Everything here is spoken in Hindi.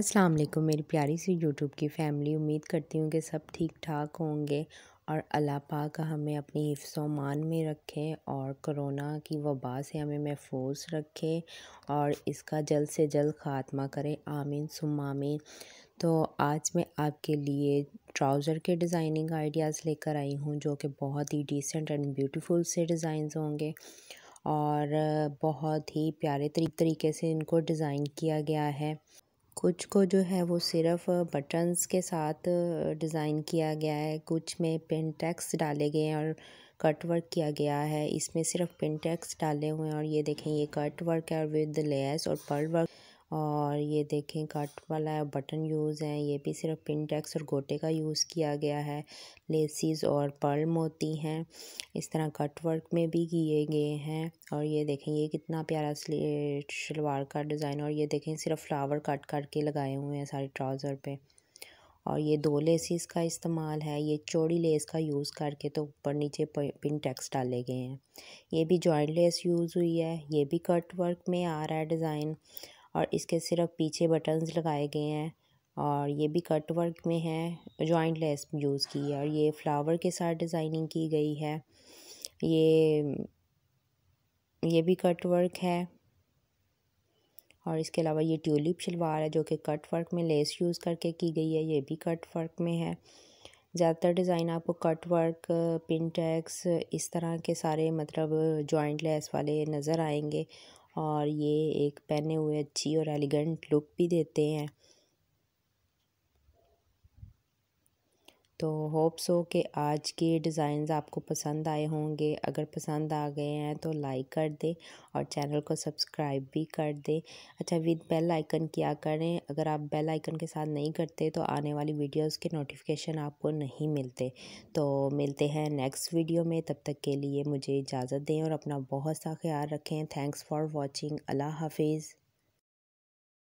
अस्सलाम वालेकुम मेरी प्यारी सी यूट्यूब की फैमिली उम्मीद करती हूँ कि सब ठीक ठाक होंगे और अल्लाह पाक हमें अपनी मान में रखें और करोना की वबा से हमें महफूज रखें और इसका जल्द से जल्द ख़ात्मा करें आमीन सुम आमीन तो आज मैं आपके लिए ट्राउज़र के डिज़ाइनिंग आइडियाज़ लेकर आई हूँ जो कि बहुत ही डिसेंट एंड ब्यूटीफुल से डिज़ाइन होंगे और बहुत ही प्यारे तरीके से इनको डिज़ाइन किया गया है कुछ को जो है वो सिर्फ बटन्स के साथ डिज़ाइन किया गया है कुछ में पेंटेक्स डाले गए हैं और कट वर्क किया गया है इसमें सिर्फ पेंटेक्स डाले हुए हैं और ये देखें ये कट वर्क है और विद लेस और पर्ल वर्क और ये देखें कट वाला है बटन यूज़ है ये भी सिर्फ पिनटेक्स और गोटे का यूज़ किया गया है लेसिस और पर्ल मोती हैं इस तरह कट वर्क में भी किए गए हैं और ये देखें ये कितना प्यारा शलवार का डिज़ाइन और ये देखें सिर्फ फ्लावर कट करके लगाए हुए हैं सारे ट्राउज़र पे और ये दो लेसिस का इस्तेमाल है ये चौड़ी लेस का यूज़ करके तो ऊपर नीचे पिन टैक्स डाले गए हैं ये भी जॉइंट लेस यूज़ हुई है ये भी कट वर्क में आ रहा है डिज़ाइन और इसके सिर्फ पीछे बटन्स लगाए गए हैं और ये भी कट वर्क में है जॉइंट लेस यूज़ की है और ये फ्लावर के साथ डिज़ाइनिंग की गई है ये ये भी कट वर्क है और इसके अलावा ये ट्यूलिप शलवार है जो कि कट वर्क में लेस यूज़ करके की गई है ये भी कट वर्क में है ज़्यादातर डिज़ाइन आपको कट वर्क पिन टैक्स इस तरह के सारे मतलब जॉइंट लेस वाले नज़र आएंगे और ये एक पहने हुए अच्छी और एलिगेंट लुक भी देते हैं। तो होप्स हो कि आज के डिज़ाइंस आपको पसंद आए होंगे अगर पसंद आ गए हैं तो लाइक कर दें और चैनल को सब्सक्राइब भी कर दें अच्छा विद बेल आइकन किया करें अगर आप बेल आइकन के साथ नहीं करते तो आने वाली वीडियोस के नोटिफिकेशन आपको नहीं मिलते तो मिलते हैं नेक्स्ट वीडियो में तब तक के लिए मुझे इजाज़त दें और अपना बहुत सा ख्याल रखें थैंक्स फॉर वॉचिंग अल्लाह हाफिज़